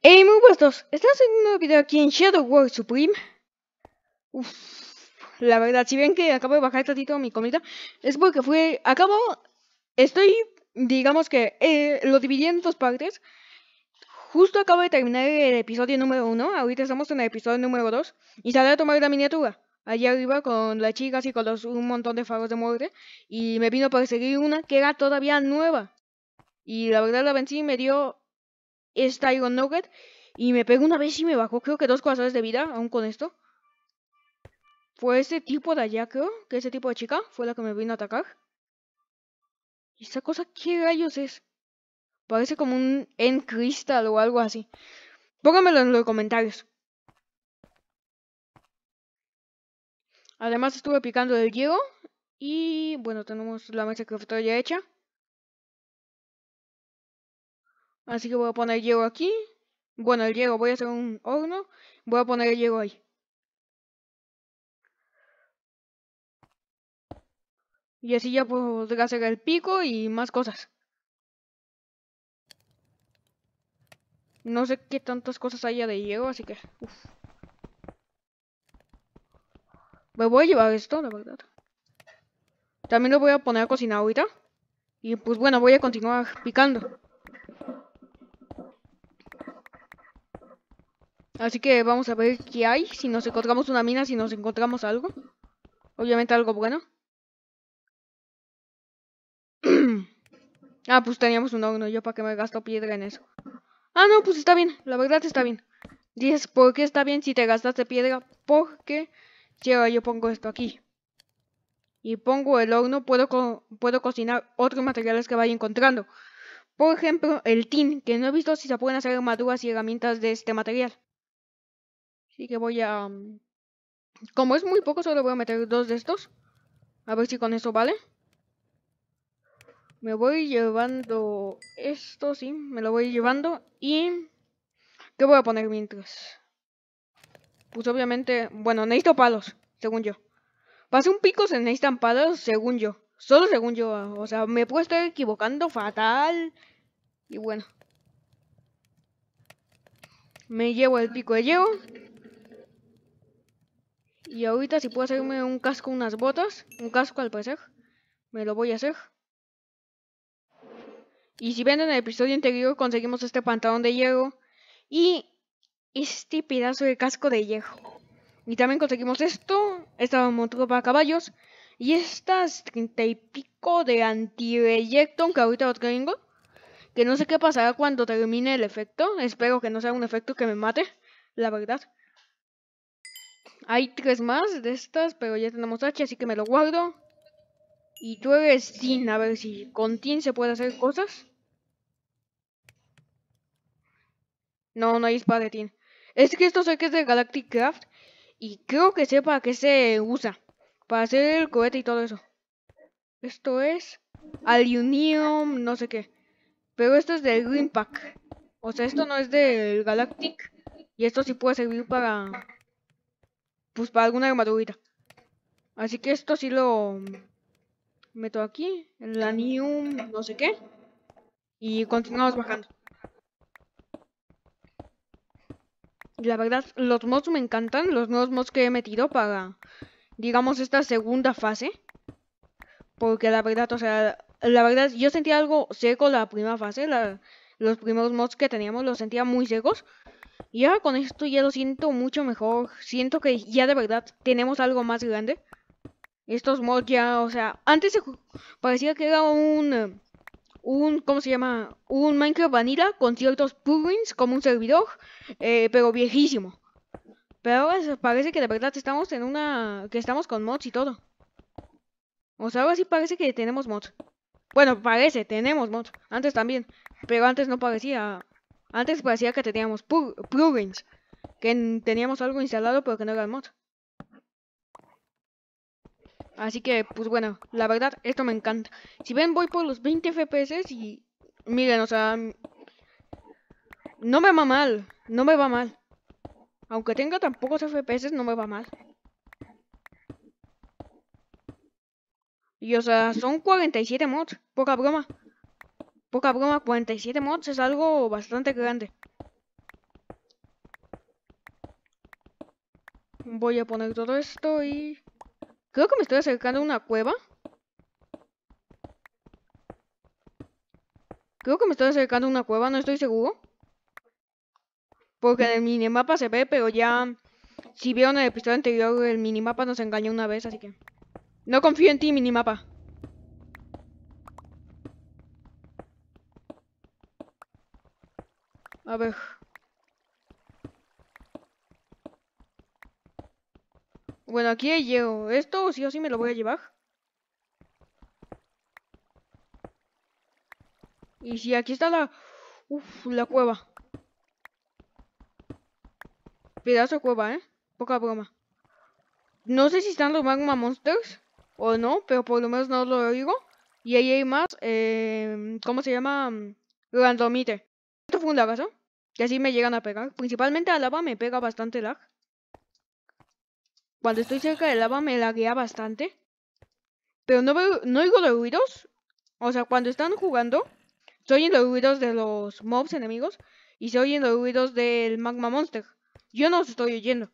Hey, muy buenos, estamos en un nuevo video aquí en Shadow World Supreme la verdad, si ven que acabo de bajar tantito mi comida Es porque fue, acabo, estoy, digamos que, eh, lo dividí en dos partes Justo acabo de terminar el episodio número uno, ahorita estamos en el episodio número dos Y salí a tomar la miniatura Allá arriba con las chicas y con los, un montón de faros de muerte Y me vino a perseguir una que era todavía nueva Y la verdad la vencí y me dio está Iron Nugget. Y me pegó una vez y me bajó, creo que dos corazones de vida, aún con esto. Fue ese tipo de allá, creo, que ese tipo de chica fue la que me vino a atacar. ¿Y esa cosa qué rayos es? Parece como un en cristal o algo así. Pónganmelo en los comentarios. Además estuve picando el hielo. Y bueno, tenemos la mesa craftora ya hecha. Así que voy a poner hielo aquí. Bueno, el hielo, voy a hacer un horno. Voy a poner el hielo ahí. Y así ya podré hacer el pico y más cosas. No sé qué tantas cosas haya de hielo, así que... Me voy a llevar esto, la verdad. También lo voy a poner a cocinar ahorita. Y pues bueno, voy a continuar picando. Así que vamos a ver qué hay. Si nos encontramos una mina, si nos encontramos algo. Obviamente algo bueno. ah, pues teníamos un horno. Yo para que me gasto piedra en eso. Ah, no, pues está bien. La verdad está bien. Dices, ¿por qué está bien si te gastaste piedra? Porque, ahora yo pongo esto aquí. Y pongo el horno, puedo, puedo cocinar otros materiales que vaya encontrando. Por ejemplo, el tin, que no he visto si se pueden hacer armaduras y herramientas de este material. Y que voy a... Mm, como es muy poco, solo voy a meter dos de estos. A ver si con eso vale. Me voy llevando esto, sí, me lo voy llevando. Y... ¿Qué voy a poner mientras? Pues obviamente... Bueno, necesito palos, según yo. Para un pico se necesitan palos, según yo. Solo según yo. O sea, me puedo estar equivocando fatal. Y bueno. Me llevo el pico de llevo. Y ahorita si puedo hacerme un casco, unas botas, un casco al parecer, me lo voy a hacer. Y si ven en el episodio anterior conseguimos este pantalón de hierro y este pedazo de casco de hierro. Y también conseguimos esto, esta montura para caballos y estas treinta y pico de anti que ahorita lo tengo. Que no sé qué pasará cuando termine el efecto. Espero que no sea un efecto que me mate, la verdad. Hay tres más de estas, pero ya tenemos H, así que me lo guardo. Y tú eres Tin, a ver si con Tin se puede hacer cosas. No, no hay espada de Tin. Es que esto sé que es de Galactic Craft. Y creo que sé para qué se usa. Para hacer el cohete y todo eso. Esto es Alunium, no sé qué. Pero esto es del Green Pack. O sea, esto no es del Galactic. Y esto sí puede servir para pues para alguna armadurita. Así que esto sí lo meto aquí, en la new no sé qué. Y continuamos bajando. La verdad, los mods me encantan, los nuevos mods que he metido para, digamos, esta segunda fase. Porque la verdad, o sea, la verdad, yo sentía algo seco la primera fase, los primeros mods que teníamos los sentía muy secos. Y ahora con esto ya lo siento mucho mejor. Siento que ya de verdad tenemos algo más grande. Estos mods ya, o sea, antes parecía que era un... Eh, un, ¿cómo se llama? Un Minecraft Vanilla con ciertos plugins como un servidor, eh, pero viejísimo. Pero ahora parece que de verdad estamos en una... que estamos con mods y todo. O sea, ahora sí parece que tenemos mods. Bueno, parece, tenemos mods. Antes también. Pero antes no parecía antes parecía que teníamos plugins, que teníamos algo instalado pero que no era el mod. Así que, pues bueno, la verdad, esto me encanta. Si ven, voy por los 20 FPS y... Miren, o sea... No me va mal, no me va mal. Aunque tenga tan pocos FPS, no me va mal. Y o sea, son 47 mods, poca broma. Poca broma, 47 mods es algo bastante grande. Voy a poner todo esto y... Creo que me estoy acercando a una cueva. Creo que me estoy acercando a una cueva, no estoy seguro. Porque en el minimapa se ve, pero ya... Si vieron el episodio anterior, el minimapa nos engañó una vez, así que... No confío en ti, minimapa. A ver. Bueno, aquí hay hierro. Esto sí o sí me lo voy a llevar. Y si aquí está la... Uf, la cueva. Pedazo de cueva, ¿eh? Poca broma. No sé si están los magma monsters o no, pero por lo menos no lo digo. Y ahí hay más, eh, ¿cómo se llama? Randomite. Esto fue un lagazo. Y así me llegan a pegar. Principalmente a lava me pega bastante lag. Cuando estoy cerca de lava me laguea bastante. Pero no, veo, no oigo los ruidos. O sea, cuando están jugando, se oyen los ruidos de los mobs enemigos y se oyen los ruidos del magma monster. Yo no los estoy oyendo.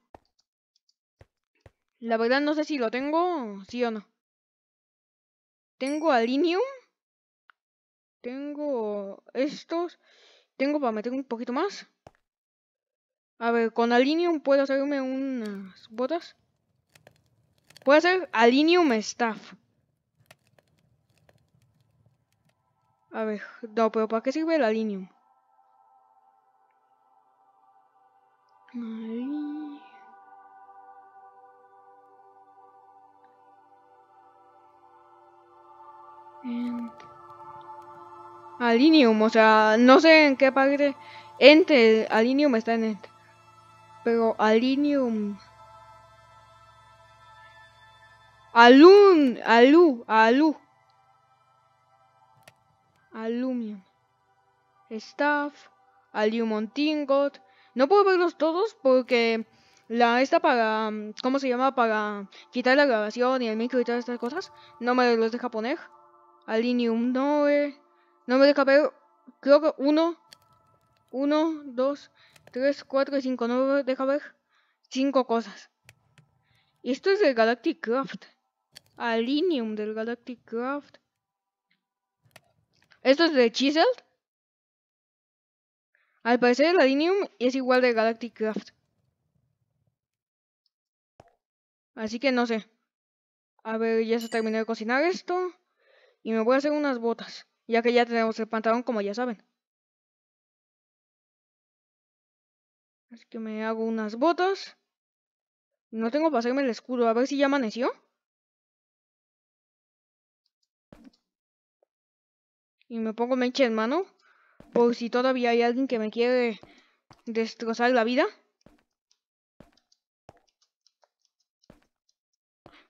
La verdad no sé si lo tengo, sí o no. Tengo alinium. Tengo estos. Tengo para meter un poquito más. A ver, con Alinium puedo hacerme unas botas. Puedo hacer Alinium Staff. A ver, no, pero ¿para qué sirve el Alinium? Ahí. Alinium, o sea, no sé en qué parte. Ente, Alinium está en Ente. Pero Alinium. Alun, Alu, Alu. Alumium. Staff, Aliumon Montingot. No puedo verlos todos porque la esta para, ¿cómo se llama? Para quitar la grabación y el micro y todas estas cosas. No me los deja poner. Alinium Noe. Eh. No me deja ver, creo que uno, 1, 2, 3, 4 y 5. No deja ver cinco cosas. Y esto es de Galactic Craft. Alinium del Galactic Craft. Esto es de Chisel. Al parecer el Alinium es igual de Galactic Craft. Así que no sé. A ver, ya se terminó de cocinar esto. Y me voy a hacer unas botas ya que ya tenemos el pantalón como ya saben. Así que me hago unas botas. No tengo para hacerme el escudo, a ver si ya amaneció. Y me pongo mecha en mano, por si todavía hay alguien que me quiere destrozar la vida.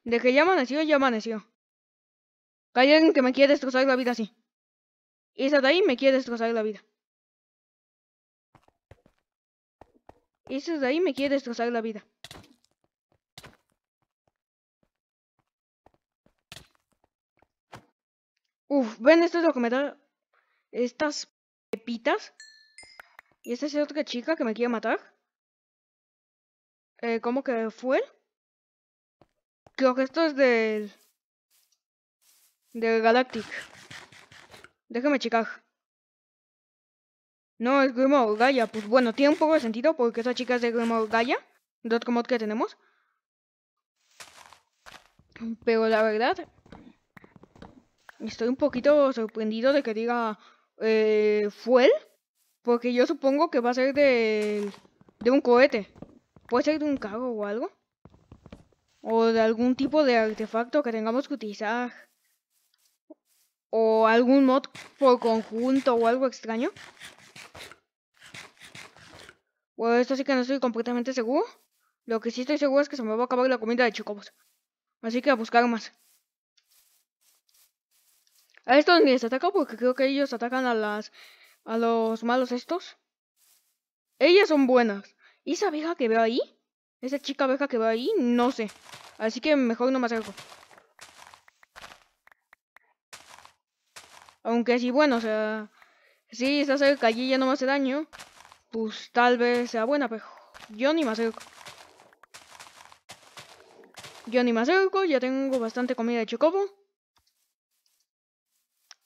De que ya amaneció, ya amaneció. Hay alguien que me quiere destrozar la vida así. Y esa de ahí me quiere destrozar la vida. Esa de ahí me quiere destrozar la vida. Uf, ven, esto es lo que me estas pepitas. Y esta es otra chica que me quiere matar. Eh, ¿Cómo que fue? Creo que esto es del... Del Galactic. Déjame checar. No, es Grimoire Pues bueno, tiene un poco de sentido porque esa chica es de Grimoire Gaia. De otro mod que tenemos. Pero la verdad... Estoy un poquito sorprendido de que diga... Eh, Fuel. Porque yo supongo que va a ser de... De un cohete. Puede ser de un carro o algo. O de algún tipo de artefacto que tengamos que utilizar o algún mod por conjunto o algo extraño. Bueno, pues, esto sí que no estoy completamente seguro. Lo que sí estoy seguro es que se me va a acabar la comida de chocobos. Así que a buscar más. A estos ni les ataca porque creo que ellos atacan a las a los malos estos. Ellas son buenas. ¿Y esa abeja que veo ahí? ¿Esa chica abeja que veo ahí? No sé. Así que mejor no me acerco. Aunque sí, bueno, o sea, si está cerca allí ya no me hace daño, pues tal vez sea buena, pero yo ni me acerco. Yo ni me acerco, ya tengo bastante comida de chocobo.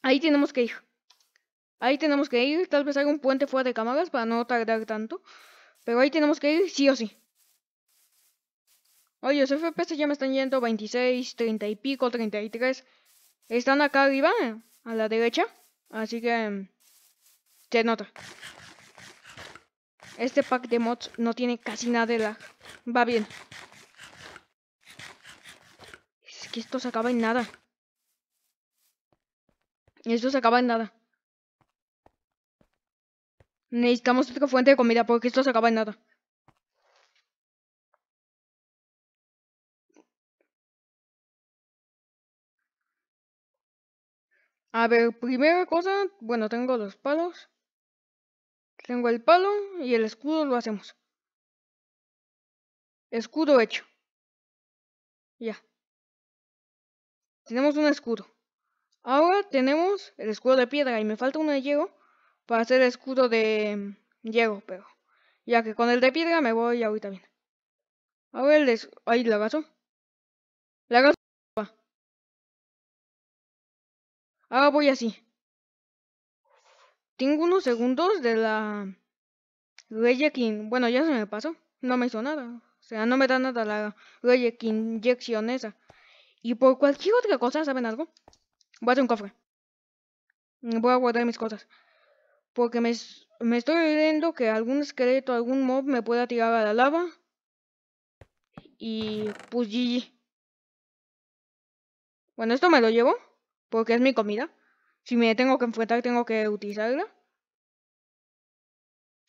Ahí tenemos que ir. Ahí tenemos que ir, tal vez haga un puente fuera de cámaras para no tardar tanto. Pero ahí tenemos que ir sí o sí. Oye, los FPS ya me están yendo 26, 30 y pico, 33. Están acá arriba a la derecha. Así que em, se nota. Este pack de mods no tiene casi nada de la, Va bien. Es que esto se acaba en nada. Esto se acaba en nada. Necesitamos otra fuente de comida porque esto se acaba en nada. A ver, primera cosa, bueno, tengo los palos. Tengo el palo y el escudo lo hacemos. Escudo hecho. Ya. Tenemos un escudo. Ahora tenemos el escudo de piedra y me falta uno de hierro para hacer el escudo de mm, hierro, pero ya que con el de piedra me voy ahorita bien. Ahora el de... Ahí la gaso. Ahora voy así. Tengo unos segundos de la Reyekin Bueno, ya se me pasó. No me hizo nada. O sea, no me da nada la Reyekin inyección esa. Y por cualquier otra cosa, ¿saben algo? Voy a hacer un cofre. Voy a guardar mis cosas. Porque me, me estoy viendo que algún esqueleto, algún mob me pueda tirar a la lava. Y pues GG. Bueno, esto me lo llevo porque es mi comida. Si me tengo que enfrentar, tengo que utilizarla.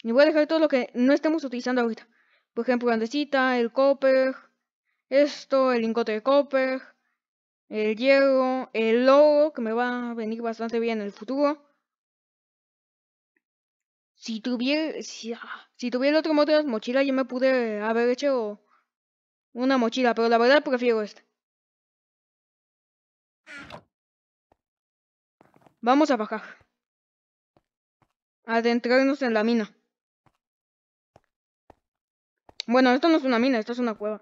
Y voy a dejar todo lo que no estemos utilizando ahorita. Por ejemplo, grandecita el copper, esto, el lingote de copper, el hierro, el logo que me va a venir bastante bien en el futuro. Si tuviera, si, ah, tuviera otro modelo de mochila, yo me pude haber hecho una mochila, pero la verdad prefiero esta. Vamos a bajar. Adentrarnos en la mina. Bueno, esto no es una mina, esto es una cueva.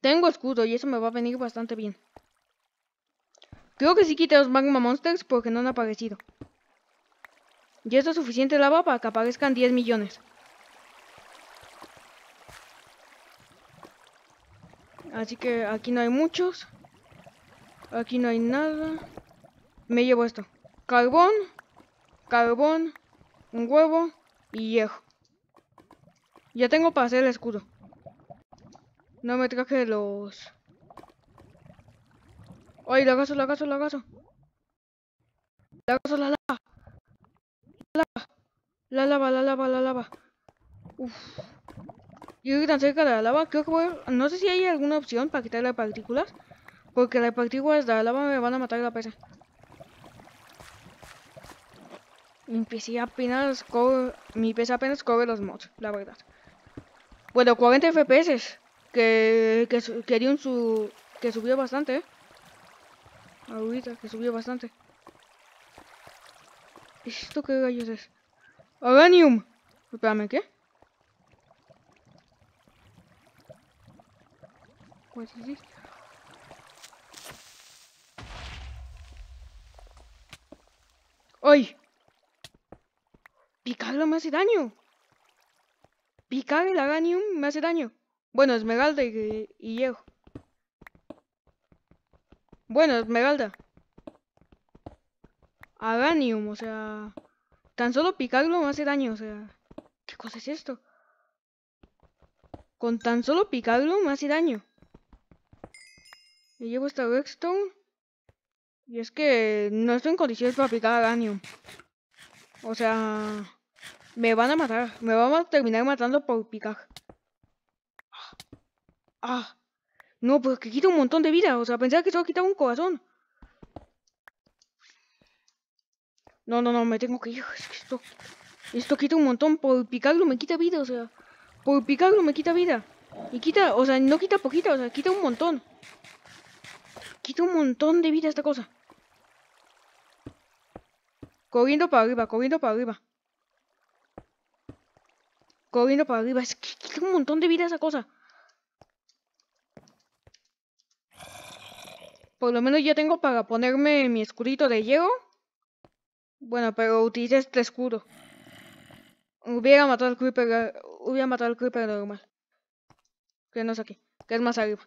Tengo escudo y eso me va a venir bastante bien. Creo que sí quité los magma monsters porque no han aparecido. Y esto es suficiente lava para que aparezcan 10 millones. Así que aquí no hay muchos. Aquí no hay nada. Me llevo esto. Carbón, carbón, un huevo y hierro. Ya tengo para hacer el escudo. No me traje los... ¡Ay, la gaso, la gaso, la lava. La lava. La lava, la lava, la lava. Uf. Yo tan cerca de la lava. Creo que voy... No sé si hay alguna opción para quitar las partículas. Porque las partículas de lava me van a matar la pesa. Mi PC apenas cobre, mi PC apenas cobre los mods, la verdad. Bueno, 40 FPS, que, que, su, que subió bastante, ¿eh? Ahorita, que subió bastante. ¿Esto qué gallos es? ¡Aranium! Espérame, ¿qué? Pues esto? ¡Ay! Picarlo me hace daño. Picar el Aranium me hace daño. Bueno, Esmeralda y, y Bueno, Esmeralda. Aranium, o sea... Tan solo picarlo me hace daño, o sea... ¿Qué cosa es esto? Con tan solo picarlo me hace daño. Y llevo esta redstone. Y es que no estoy en condiciones para aplicar daño. O sea, me van a matar. Me van a terminar matando por picar. Ah, no, porque que quita un montón de vida. O sea, pensaba que solo quitaba un corazón. No, no, no, me tengo que ir. Es que esto, esto quita un montón. Por picarlo me quita vida, o sea. Por picarlo me quita vida. Y quita, o sea, no quita poquita, o sea, quita un montón. Quita un montón de vida esta cosa. Corriendo para arriba, corriendo para arriba. Corriendo para arriba. Es que quita un montón de vida esa cosa. Por lo menos ya tengo para ponerme mi escudito de hierro. Bueno, pero utilice este escudo. Hubiera matado al creeper, hubiera matado al creeper normal. Que no es aquí, que es más arriba.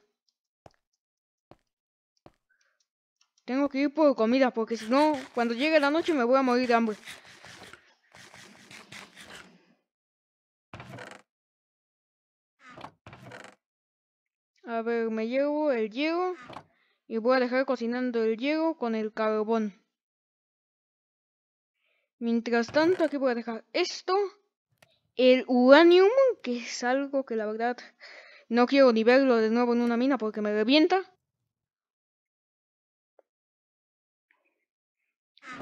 Tengo que ir por comida, porque si no, cuando llegue la noche me voy a morir de hambre. A ver, me llevo el hierro y voy a dejar cocinando el hierro con el carbón. Mientras tanto, aquí voy a dejar esto. El uranium, que es algo que la verdad no quiero ni verlo de nuevo en una mina porque me revienta.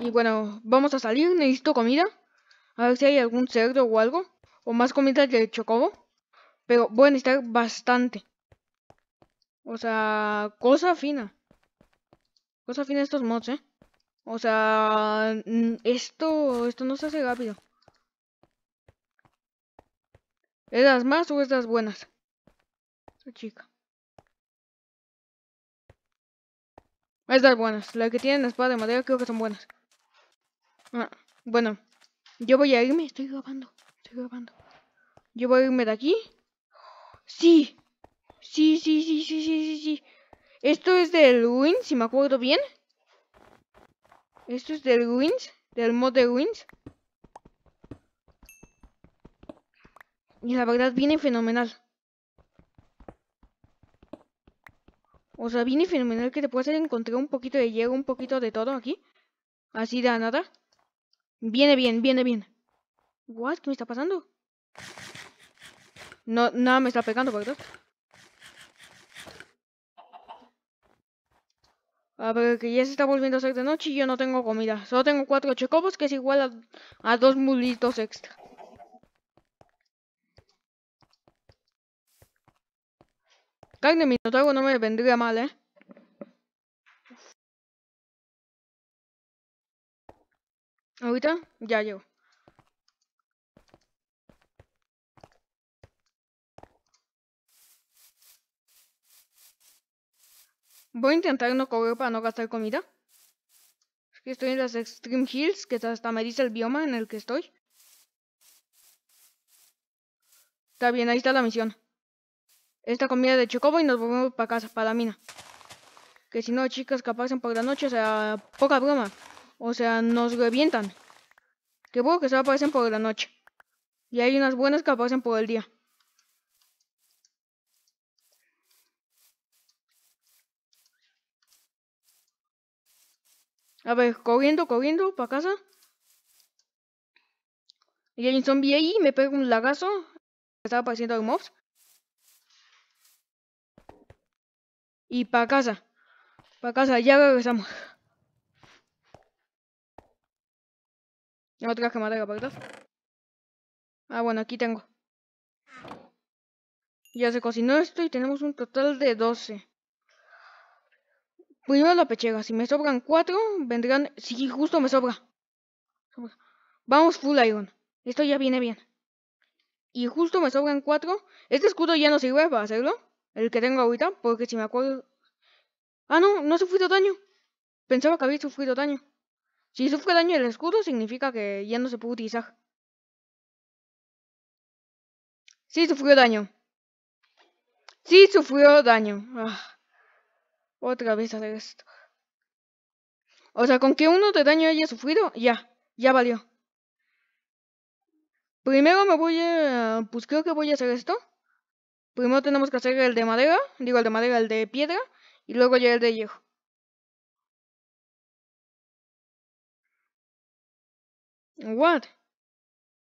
Y bueno, vamos a salir. Necesito comida. A ver si hay algún cerdo o algo. O más comida de chocobo. Pero voy a necesitar bastante. O sea, cosa fina. Cosa fina estos mods, ¿eh? O sea, esto, esto no se hace rápido. ¿Es las más o es las buenas? Esa chica. Es las buenas. La que tienen la espada de madera creo que son buenas. Ah, bueno, yo voy a irme. Estoy grabando. Estoy grabando. Yo voy a irme de aquí. Sí. Sí, sí, sí, sí, sí, sí, Esto es del Ruins, si me acuerdo bien. Esto es del Ruins, del mod de Ruins. Y la verdad viene fenomenal. O sea, viene fenomenal que te puedas encontrar un poquito de hierro, un poquito de todo aquí. Así de nada. Viene bien, viene bien. What? ¿Qué me está pasando? No, nada me está pegando, ¿verdad? A ver, que ya se está volviendo a hacer de noche y yo no tengo comida. Solo tengo cuatro chocobos, que es igual a, dos mulitos extra. Carne minotauro no me vendría mal, ¿eh? Ahorita ya llego. Voy a intentar no correr para no gastar comida. Es que estoy en las Extreme Hills, que hasta me dice el bioma en el que estoy. Está bien, ahí está la misión. Esta comida de Chocobo y nos volvemos para casa, para la mina. Que si no, chicas, que pasen por la noche, o sea, poca broma. O sea, nos revientan. Que bueno que se aparecen por la noche. Y hay unas buenas que aparecen por el día. A ver, corriendo, corriendo, para casa. Y hay un zombie ahí, me pega un lagazo. Estaba apareciendo el mobs. Y para casa. Para casa, ya regresamos. Otra que madera, ¿verdad? Ah, bueno, aquí tengo. Ya se cocinó esto y tenemos un total de 12. Primero la pechera. Si me sobran 4, vendrán... Si justo me sobra. Vamos full iron. Esto ya viene bien. Y justo me sobran 4. Este escudo ya no sirve para hacerlo. El que tengo ahorita. Porque si me acuerdo... Ah, no. No he sufrido daño. Pensaba que había sufrido daño. Si sufre daño el escudo, significa que ya no se puede utilizar. Sí sufrió daño. Sí sufrió daño. Ah, otra vez hacer esto. O sea, con que uno de daño haya sufrido, ya, ya valió. Primero me voy a... Pues creo que voy a hacer esto. Primero tenemos que hacer el de madera, digo el de madera, el de piedra, y luego ya el de hierro. What?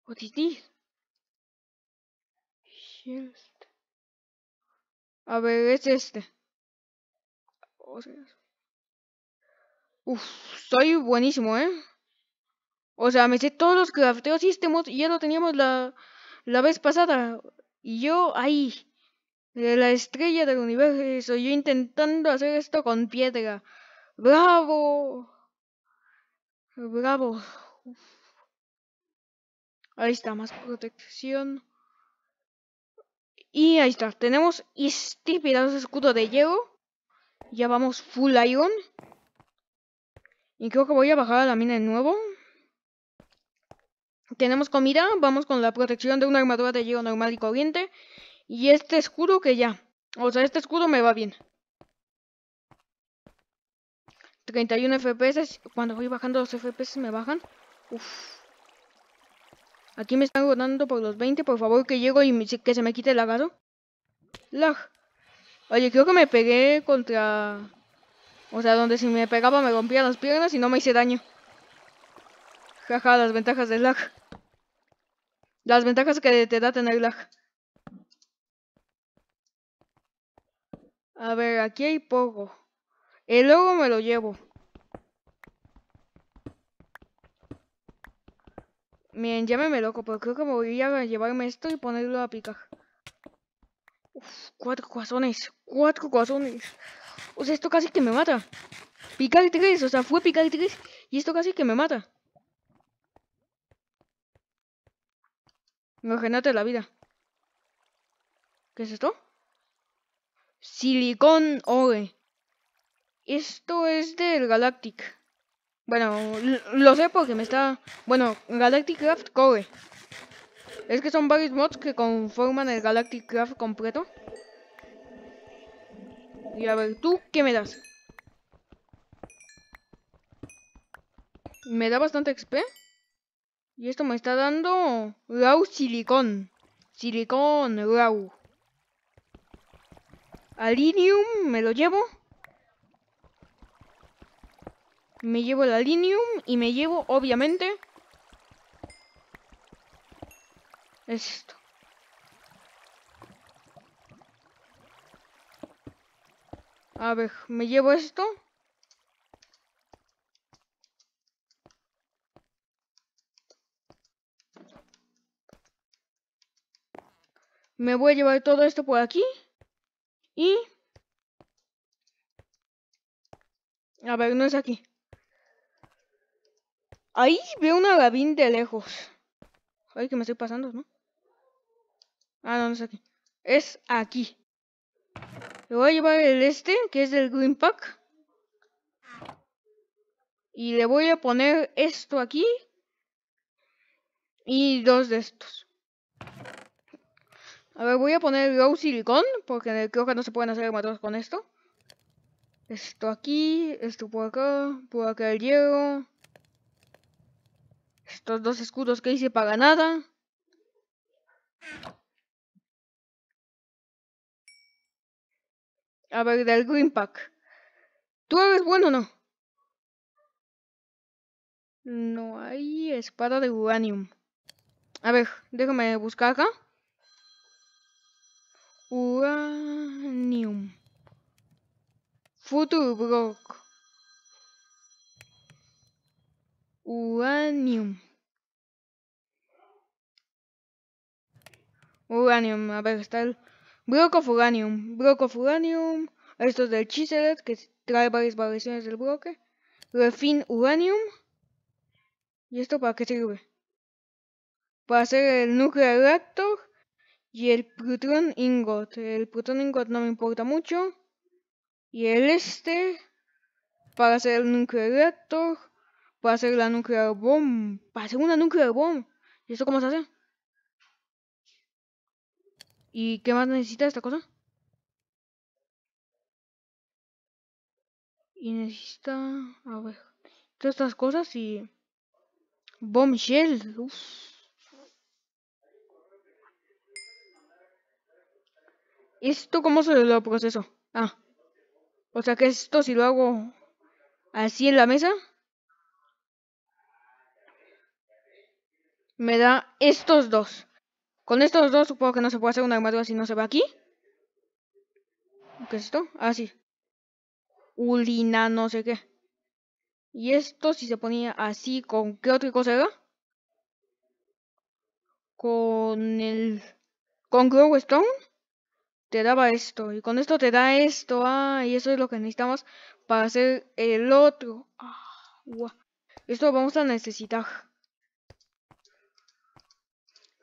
What is this? A ver, es este. Uf, soy buenísimo, ¿eh? O sea, me sé todos los crafteos este y ya lo teníamos la, la vez pasada. Y yo ahí, de la estrella del universo, yo intentando hacer esto con piedra. ¡Bravo! ¡Bravo! Ahí está, más protección. Y ahí está, tenemos estípidos escudo de hielo. Ya vamos full iron. Y creo que voy a bajar a la mina de nuevo. Tenemos comida, vamos con la protección de una armadura de hielo normal y corriente. Y este escudo que ya. O sea, este escudo me va bien. 31 FPS. Cuando voy bajando los FPS me bajan. Uff. Aquí me están rodando por los 20. Por favor, que llego y que se me quite el agarro. Lag. Oye, creo que me pegué contra... O sea, donde si me pegaba me rompía las piernas y no me hice daño. Jaja, las ventajas del lag. Las ventajas que te da tener lag. A ver, aquí hay poco. El logo me lo llevo. Miren, llámeme loco, pero creo que me voy a llevarme esto y ponerlo a picar. Uf, cuatro corazones, cuatro corazones. O sea, esto casi que me mata. Picar tres, o sea, fue picar tres y esto casi que me mata. Imagínate la vida. ¿Qué es esto? Silicón Ore. Esto es del Galactic. Bueno, lo sé porque me está... Bueno, Galactic Craft Es que son varios mods que conforman el Galactic Craft completo. Y a ver, ¿tú qué me das? Me da bastante XP. Y esto me está dando... Raw Silicón. Silicón Raw. Alinium me lo llevo. Me llevo el alinium y me llevo, obviamente, esto. A ver, me llevo esto. Me voy a llevar todo esto por aquí. Y... A ver, no es aquí. Ahí veo una gabín de lejos. Ay, que me estoy pasando, ¿no? Ah, no, no es aquí. Es aquí. Le voy a llevar el este, que es del Green Pack. Y le voy a poner esto aquí. Y dos de estos. A ver, voy a poner glow Silicon porque creo que no se pueden hacer armaduras con esto. Esto aquí, esto por acá, por acá el hierro. Estos dos escudos que hice para nada. A ver, del Green Pack. ¿Tú eres bueno o no? No hay espada de uranium. A ver, déjame buscar acá. Uranium. Futuro Uranium. Uranium, a ver, está el Brock of Uranium. Brock of Uranium. Esto es del Chiselet, que trae varias variaciones del bloque. Refin Uranium. ¿Y esto para qué sirve? Para hacer el Nuclear Reactor y el Plutón Ingot. El Plutón Ingot no me importa mucho. Y el este para hacer el Nuclear Reactor para hacer la nuclear bomb, para hacer una nuclear bomb. ¿Y esto cómo se hace? ¿Y qué más necesita esta cosa? Y necesita, a ver, todas estas cosas y bombshell. Uf. ¿Esto cómo se lo proceso? Ah, o sea que esto si lo hago así en la mesa, me da estos dos. Con estos dos supongo que no se puede hacer una armadura si no se va aquí. ¿Qué es esto? Ah, sí. Ulina, no sé qué. Y esto si se ponía así, ¿con qué otra cosa era? Con el... Con Glowstone te daba esto. Y con esto te da esto. Ah, y eso es lo que necesitamos para hacer el otro. Ah, Esto vamos a necesitar.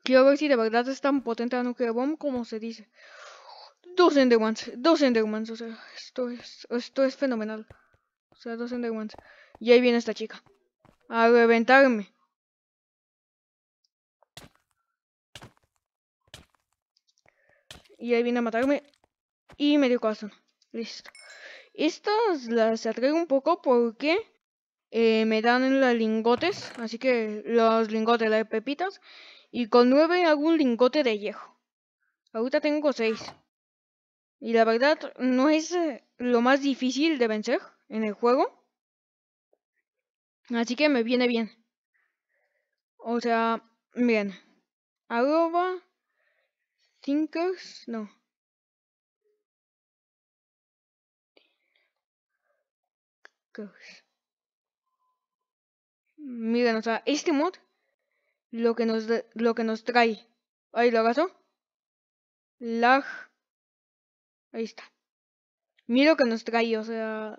Quiero ver si de verdad es tan potente la nuclear bomb como se dice. Dos Enderwands. dos Endermans, o sea, esto es, esto es fenomenal. O sea, dos Endermans. Y ahí viene esta chica. A reventarme. Y ahí viene a matarme. Y me dio corazón. Listo. Estas las atraigo un poco porque eh, me dan los lingotes. Así que los lingotes, las pepitas. Y con nueve hago un lingote de hierro. Ahorita tengo seis. Y la verdad, no es eh, lo más difícil de vencer en el juego. Así que me viene bien. O sea, miren. Arroba. Thinkers. No. Thinkers. Miren, o sea, este mod lo que nos, lo que nos trae. Ahí lo Lag. Ahí está. Mira lo que nos trae, o sea...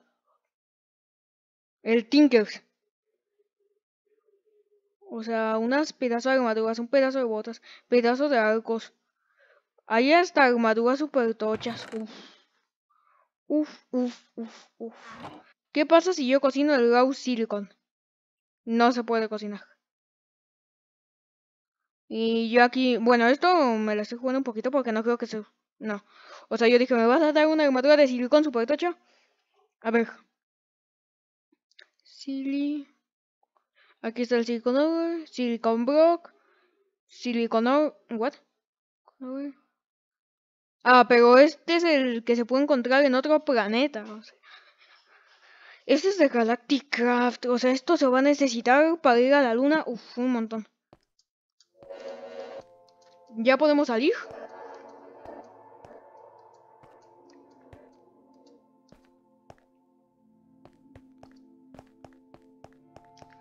El Tinkers. O sea, unas pedazos de armaduras, un pedazo de botas, pedazos de arcos. ahí hasta armaduras super tochas. Uf. Uf, uf, uf, ¿Qué pasa si yo cocino el raw silicon? No se puede cocinar. Y yo aquí, bueno, esto me lo estoy jugando un poquito porque no creo que se... No. O sea, yo dije, ¿me vas a dar una armadura de silicón super tocha? A ver. Silly. Aquí está el silicon Over. silicon block, silicon what? Ah, pero este es el que se puede encontrar en otro planeta. Este es de Galacticraft. o sea, esto se va a necesitar para ir a la luna, Uf, un montón. ¿Ya podemos salir?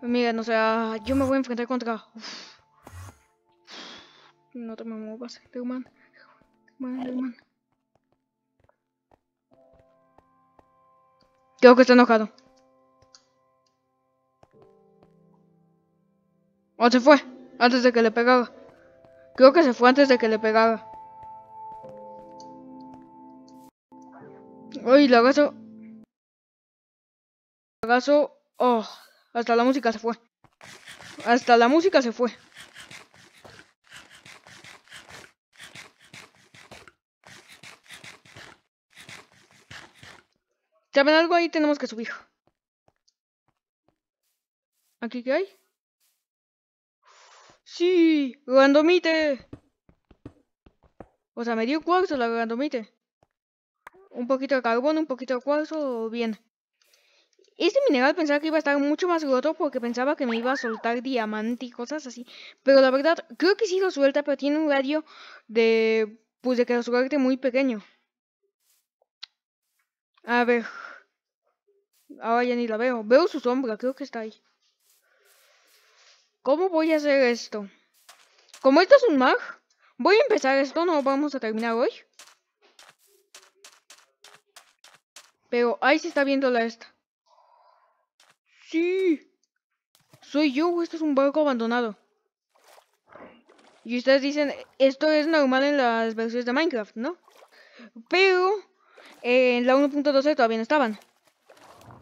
Miren, o sea, yo me voy a enfrentar contra... No te me muevas, Deguman. humano. Creo que está enojado. O se fue, antes de que le pegara. Creo que se fue antes de que le pegara. Uy, la gaso. La gaso. Oh, hasta la música se fue. Hasta la música se fue. ven algo? Ahí tenemos que subir. ¿Aquí qué hay? ¡Sí! ¡Randomite! O sea, me dio cuarzo la randomite. Un poquito de carbón, un poquito de cuarzo, bien. Este mineral pensaba que iba a estar mucho más roto porque pensaba que me iba a soltar diamante y cosas así. Pero la verdad, creo que sí lo suelta, pero tiene un radio de... Pues de que suelte muy pequeño. A ver. Ahora ya ni la veo. Veo su sombra, creo que está ahí. ¿Cómo voy a hacer esto? Como esto es un mag, voy a empezar esto, no vamos a terminar hoy. Pero ahí se está viendo la esta. ¡Sí! ¿Soy yo esto es un barco abandonado? Y ustedes dicen, esto es normal en las versiones de Minecraft, ¿no? Pero eh, en la 1.12 todavía estaban.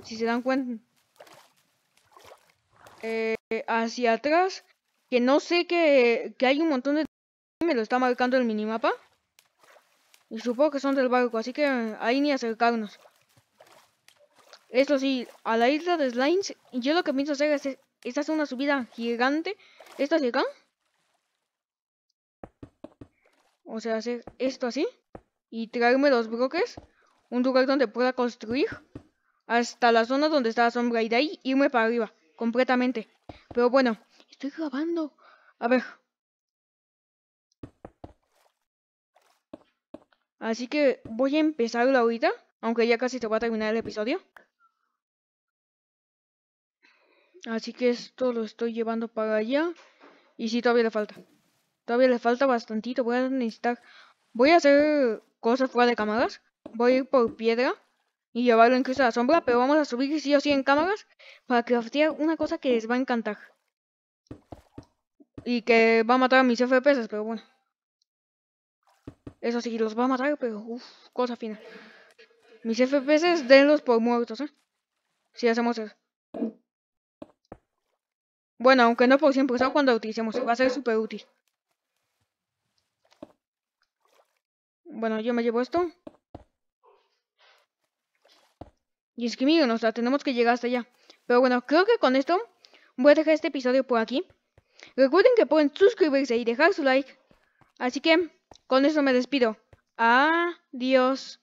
Si se dan cuenta. Eh, hacia atrás. Que no sé que, hay un montón de... Me lo está marcando el minimapa. Y supongo que son del barco, así que ahí ni acercarnos. Eso sí, a la isla de Slimes, yo lo que pienso hacer es, es hacer una subida gigante. ¿Esta hacia acá? O sea, hacer esto así. Y traerme los bloques. Un lugar donde pueda construir. Hasta la zona donde está la sombra y de ahí irme para arriba completamente. Pero bueno, estoy grabando. A ver. Así que voy a empezarlo ahorita, aunque ya casi se va a terminar el episodio. Así que esto lo estoy llevando para allá. Y si todavía le falta. Todavía le falta bastantito. Voy a necesitar... Voy a hacer cosas fuera de cámaras. Voy a ir por piedra y llevarlo incluso a la sombra, pero vamos a subir sí o sí en cámaras para craftear una cosa que les va a encantar. Y que va a matar a mis FPS, pero bueno. Eso sí, los va a matar, pero uff, cosa fina. Mis FPS denlos por muertos, ¿eh? Si hacemos eso. Bueno, aunque no por siempre, eso cuando lo utilicemos, va a ser súper útil. Bueno, yo me llevo esto. Y es que o sea, tenemos que llegar hasta allá. Pero bueno, creo que con esto voy a dejar este episodio por aquí. Recuerden que pueden suscribirse y dejar su like. Así que con eso me despido. Adiós.